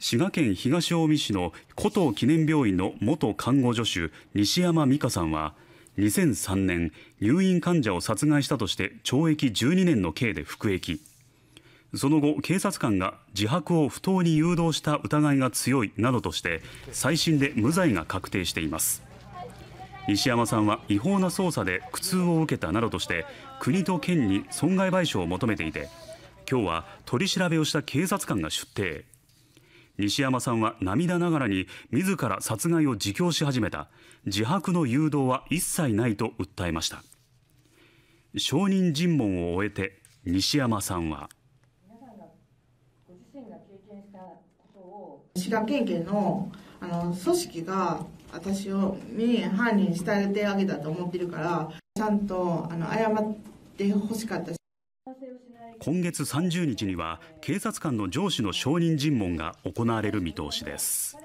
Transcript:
滋賀県東近江市の古都記念病院の元看護助手西山美香さんは2003年入院患者を殺害したとして懲役12年の刑で服役その後警察官が自白を不当に誘導した疑いが強いなどとして再審で無罪が確定しています西山さんは違法な捜査で苦痛を受けたなどとして国と県に損害賠償を求めていて今日は取り調べをした警察官が出廷西山さんは涙ながらに自ら殺害を自供し始めた自白の誘導は一切ないと訴えました証人尋問を終えて西山さんは滋賀県警のあの組織が私をに犯人仕立て上げたと思ってるからちゃんとあの謝ってほしかった今月30日には警察官の上司の証人尋問が行われる見通しです